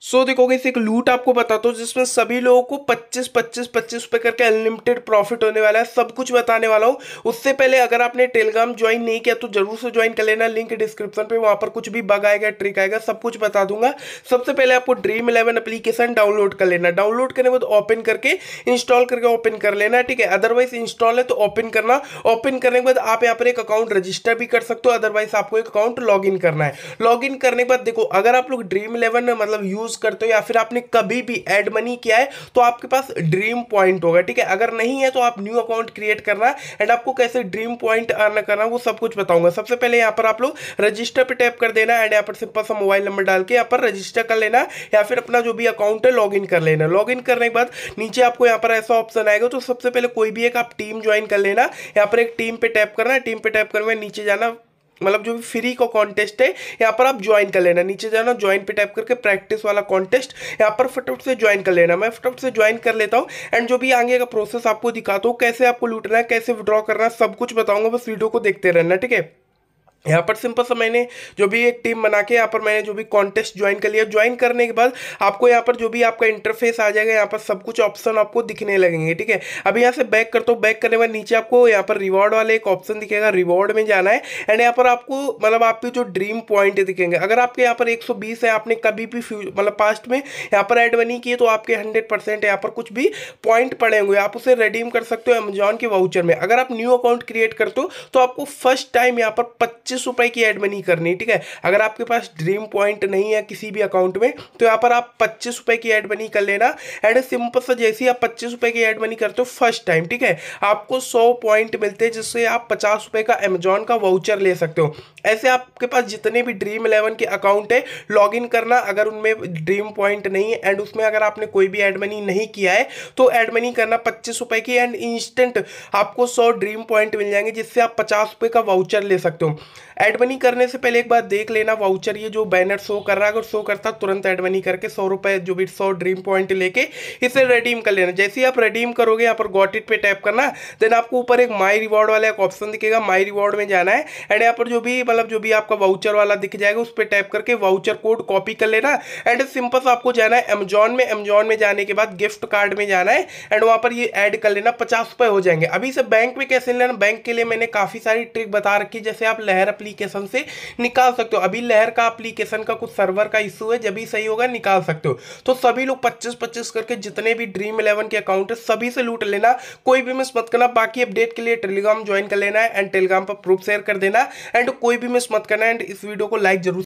सो so, देखोगे एक लूट आपको बताता हूँ जिसमें सभी लोगों को 25 25 25 रुपए करके अनलिमिटेड प्रॉफिट होने वाला है सब कुछ बताने वाला हूँ उससे पहले अगर आपने टेलीग्राम ज्वाइन नहीं किया तो जरूर से ज्वाइन कर लेना लिंक डिस्क्रिप्शन पे वहाँ पर कुछ भी बग आएगा ट्रिक आएगा सब कुछ बता दूंगा सबसे पहले आपको ड्रीम इलेवन अप्लीकेशन डाउनलोड कर लेना डाउनलोड करने के बाद ओपन करके इंस्टॉल करके ओपन कर लेना ठीक है अदरवाइज इंस्टॉल है तो ओपन करना ओपन करने के बाद आप यहाँ पर एक अकाउंट रजिस्टर भी कर सकते हो अदरवाइज आपको एक अकाउंट लॉग करना है लॉग करने के बाद देखो अगर आप लोग ड्रीम इलेवन मतलब यूज यूज़ करते हो या फिर आपने कभी भी एड मनी किया है तो आपके पास ड्रीम पॉइंट होगा ठीक है अगर नहीं है तो आप न्यू अकाउंट क्रिएट करना एंड आपको कैसे ड्रीम पॉइंट अर्न करना वो सब कुछ बताऊंगा सबसे पहले यहाँ पर आप लोग रजिस्टर पर टैप कर देना एंड यहाँ पर सिंपल सा मोबाइल नंबर डाल के यहाँ पर रजिस्टर कर लेना या फिर अपना जो भी अकाउंट है लॉग कर लेना लॉग करने के बाद नीचे आपको यहाँ पर ऐसा ऑप्शन आएगा तो सबसे पहले कोई भी एक आप टीम ज्वाइन कर लेना यहाँ पर एक टीम पे टैप करना टीम पे टैप करना नीचे जाना मतलब जो भी फ्री का कॉन्टेस्ट है यहाँ पर आप ज्वाइन कर लेना नीचे जाना ज्वाइन पे टाइप करके प्रैक्टिस वाला कॉन्टेस्ट यहाँ पर फटाफट से ज्वाइन कर लेना मैं फटाफट से ज्वाइन कर लेता हूँ एंड जो भी आगे का प्रोसेस आपको दिखाता हूँ कैसे आपको लूटना है कैसे विड्रॉ करना है सब कुछ बताऊँगा बस वीडियो को देखते रहना ठीक है यहाँ पर सिंपल सा मैंने जो भी एक टीम बना के यहाँ पर मैंने जो भी कॉन्टेस्ट ज्वाइन कर लिया ज्वाइन करने के बाद आपको यहाँ पर जो भी आपका इंटरफेस आ जाएगा यहाँ पर सब कुछ ऑप्शन आपको दिखने लगेंगे ठीक है अभी यहाँ से बैक करता हूँ बैक करने के बाद नीचे आपको यहाँ पर रिवॉर्ड वाले एक ऑप्शन दिखेगा रिवॉर्ड में जाना है एंड यहाँ पर आपको मतलब आपके जो ड्रीम पॉइंट दिखेंगे अगर आपके यहाँ पर एक है आपने कभी भी मतलब पास्ट में यहाँ पर एड बनी किए तो आपके हंड्रेड परसेंट यहाँ पर कुछ भी पॉइंट पड़े हुए आप उसे रिडीम कर सकते हो अमेजॉन के वाउचर में अगर आप न्यू अकाउंट क्रिएट करते हो तो आपको फर्स्ट टाइम यहाँ पर पच्चीस पच्चीस रुपए की एड मनी करनी ठीक है अगर आपके पास ड्रीम पॉइंट नहीं है किसी भी अकाउंट में तो यहाँ पर आप पच्चीस रुपए की एड मनी कर लेना एंड सिंपल सा जैसे आप पच्चीस रुपए की एड मनी करते हो फर्स्ट टाइम ठीक है आपको सौ पॉइंट मिलते हैं जिससे आप पचास रुपए का अमेजोन का वाउचर ले सकते हो ऐसे आपके पास जितने भी ड्रीम इलेवन के अकाउंट है लॉग इन करना अगर उनमें ड्रीम पॉइंट नहीं है एंड उसमें अगर आपने कोई भी एड मनी नहीं किया है तो एड मनी करना पच्चीस रुपए की एंड इंस्टेंट आपको सौ ड्रीम पॉइंट मिल जाएंगे जिससे आप पचास रुपए का वाउचर ले सकते हो एड मनी करने से पहले एक बार देख लेना वाउचर ये जो बैनर शो कर रहा है अगर शो करता तुरंत एड मनी करके सौ रुपए जो भी सौ ड्रीम पॉइंट लेके इसे रेडीम कर लेना जैसे ही आप रेडीम करोगे यहाँ पर गॉट इट पे टैप करना देन आपको ऊपर एक माई रिवॉर्ड वाला एक ऑप्शन दिखेगा माई रिवॉर्ड में जाना है एंड यहाँ पर जो भी मतलब जो भी आपका वाउचर वाला दिख जाएगा उस पर टैप करके वाउचर कोड कॉपी कर लेना एंड सिंपल सा आपको जाना है अमेजॉन में अमेजॉन में जाने के बाद गिफ्ट कार्ड में जाना है एंड वहाँ पर ये ऐड कर लेना पचास रुपये हो जाएंगे अभी से बैंक में कैसे लेना बैंक के लिए मैंने काफ़ी सारी ट्रिक बता रखी जैसे आप लहर लहर अप्लीकेशन से निकाल सकते हो अभी लहर का अप्लीकेशन का कुछ सर्वर का इशू है जब भी सही होगा निकाल सकते हो तो सभी लोग पच्चीस पच्चीस करके जितने भी ड्रीम इलेवन के अकाउंट है सभी से लूट लेना कोई भी मिस मत करना बाकी अपडेट के लिए टेलीग्राम ज्वाइन कर लेना है एंड टेलीग्राम पर प्रूफ शेयर कर देना एंड कोई भी मिस मत करना एंड इस वीडियो को लाइक जरूर